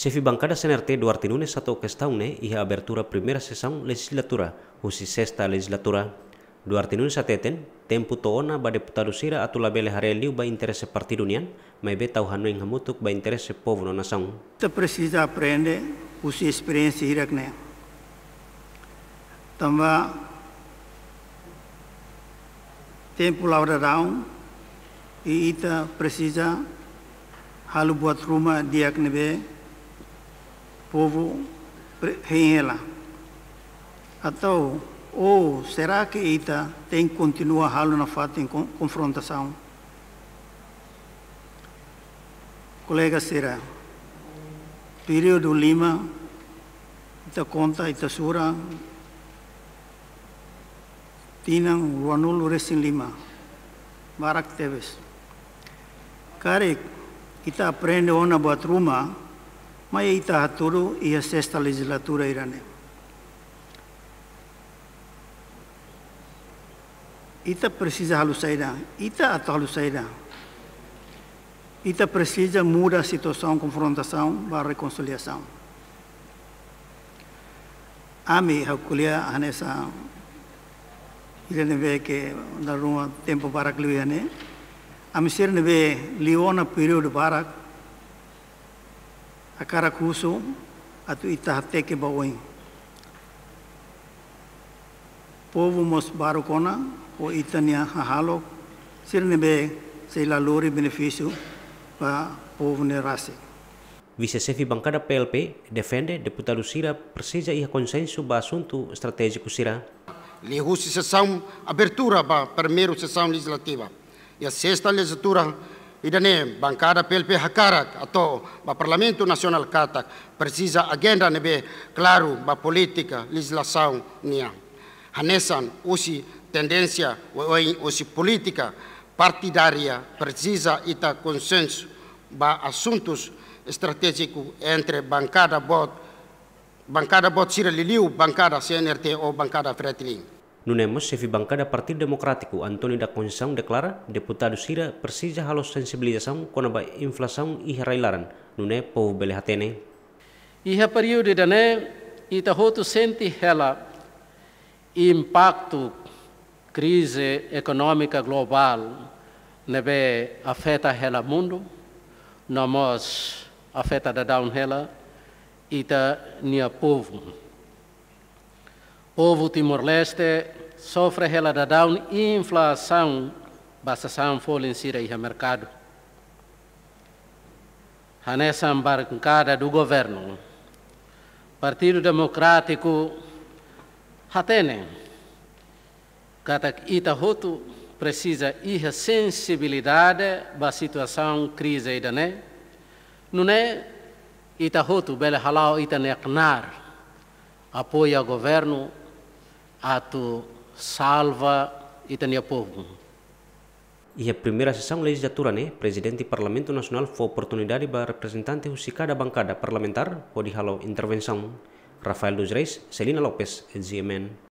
Se bancada CNRT Duarte Nunes satu questão-ne e abertura primera sesaun legislatura, husi sesta legislatura. Duarte Nunes ateten, tempu toona ba deputado sira atu labele liu ba interese partido nian, mai be tau hanu hamutuk ba interese povo no nação. Ta precisa aprende husi hirak irakne. Tamba tempo lavrarão e ita precisa halu buat rumah diak nebe povo ela. Então, ou será que Ita tem que continuar ralo na fato em confrontação? Colega será. Período Lima, Ita conta, Ita sura, tinang ruanul uresin lima. Barak teves. Karek, Ita aprende ona truma, Mai i tāturu i a sexta legislatura iraneu. Ita precisa aluceirar. Ita ata aluceirar. Ita precisa mudar a situação, confrontação para reconciliação. Ami hakulia anesa, ilene ve que rua tempo para cliane. Ami ser ne ve liona período para akara a tuita itahate ke baoing. Povo mos barukona o itania hahalo sirnebe sei laluri benefício para povo vice chefe bancada PLP defende deputado Sira precisa ir a consenso para assunto estratégico Cira. Lihu sessão abertura para a primeira sessão legislativa e a sexta legislatura idane bancada PLP hakarak ato ba Parlamento Nacional katak precisa agenda nebe claro ba política legislação nia hanesan usi tendência usi política partidária precisa ita consenso ba assuntos estratégicos entre bancada bot bancada bot Cira Liliu, bancada CNRT ou bancada Fretilin. Nunemos se fi bancada Partido Democrático Antonio da Conceição declara deputado Sira persija halos sensibilização contra a inflação e railaran nune povo hatene. Iha periode dane ita hoto senti hela impacto crise ekonomika global nebe afeta hela mundo namos afeta da down hela ita nia povo. povo timor-leste sofre e inflação bastação folha sira e mercado. Nessa embarcada do governo, Partido Democrático Hatene, Katak Itahutu precisa ir sensibilidade da situação crise da né? Não é Itahutu bela halau itaneknar apoio ao governo, ato salva e tenha povo. E a primeira sessão legislatura, né? Presidente do Parlamento Nacional foi oportunidade para representante de cada bancada parlamentar, pode intervenção. Rafael dos Reis, Celina Lopes, GMN.